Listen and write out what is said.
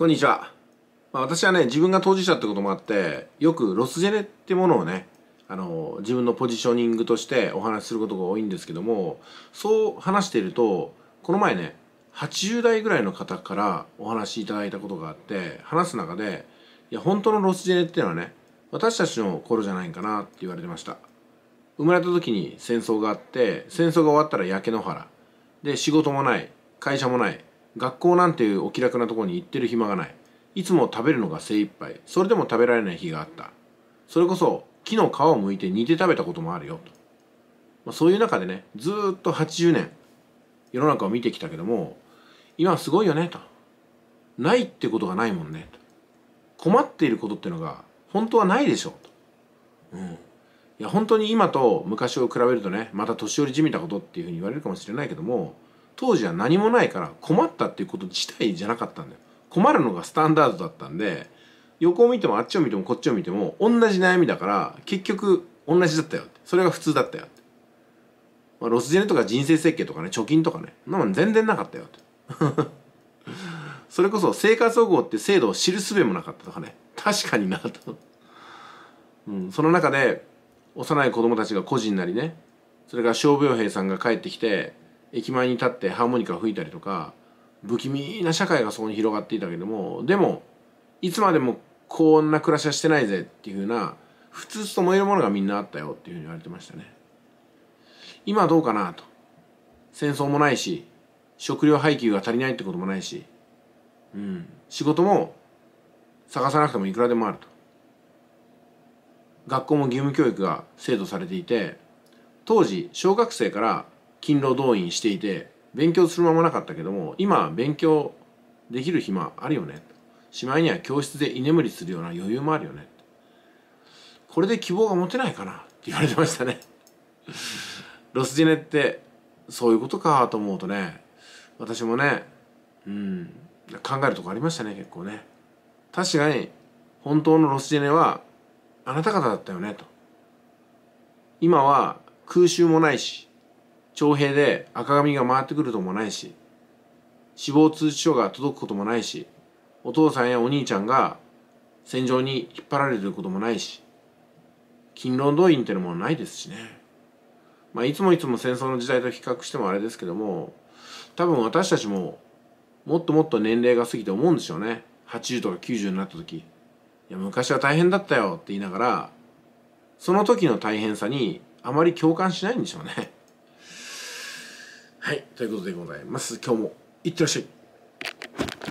こんにちは。まあ、私はね、自分が当事者ってこともあって、よくロスジェネってものをね、あの、自分のポジショニングとしてお話しすることが多いんですけども、そう話していると、この前ね、80代ぐらいの方からお話いただいたことがあって、話す中で、いや、本当のロスジェネっていうのはね、私たちの頃じゃないかなって言われてました。生まれた時に戦争があって、戦争が終わったら焼け野原。で、仕事もない、会社もない、学校なんていうお気楽なとこに行ってる暇がないいつも食べるのが精一杯それでも食べられない日があったそれこそ木の皮をむいて煮て食べたこともあるよと、まあ、そういう中でねずっと80年世の中を見てきたけども今すごいよねとないってことがないもんねと困っていることってのが本当はないでしょうと、うん、いや本当に今と昔を比べるとねまた年寄りじみたことっていうふうに言われるかもしれないけども当時は何もないから困ったっていうこと自体じゃなかったんだよ困るのがスタンダードだったんで横を見てもあっちを見てもこっちを見ても同じ悩みだから結局同じだったよそれが普通だったよまあ、ロスジェネとか人生設計とかね貯金とかねなの全然なかったよ それこそ生活保護って制度を知るすべもなかったとかね確かになとうん、その中で幼い子供たちが個人なりねそれから傷病兵さんが帰ってきて駅前に立ってハーモニカを吹いたりとか不気味な社会がそこに広がっていたけどもでもいつまでもこんな暮らしはしてないぜっていうふうな普通と燃えるものがみんなあったよっていうふうに言われてましたね今どうかなと戦争もないし食料配給が足りないってこともないし、うん、仕事も探さなくてもいくらでもあると学校も義務教育が制度されていて当時小学生から勤労動員していて勉強する間もなかったけども今勉強できる暇あるよねしまいには教室で居眠りするような余裕もあるよねこれで希望が持てないかなって言われてましたねロスジェネってそういうことかと思うとね私もねうん考えるとこありましたね結構ね確かに本当のロスジェネはあなた方だったよねと今は空襲もないし徴兵で赤髪が回ってくるともないし死亡通知書が届くこともないしお父さんやお兄ちゃんが戦場に引っ張られてることもないし勤労動員ってのもないですしねまあいつもいつも戦争の時代と比較してもあれですけども多分私たちももっともっと年齢が過ぎて思うんでしょうね80とか90になった時いや昔は大変だったよって言いながらその時の大変さにあまり共感しないんでしょうねはい、ということでございます。今日もいってらっしゃい。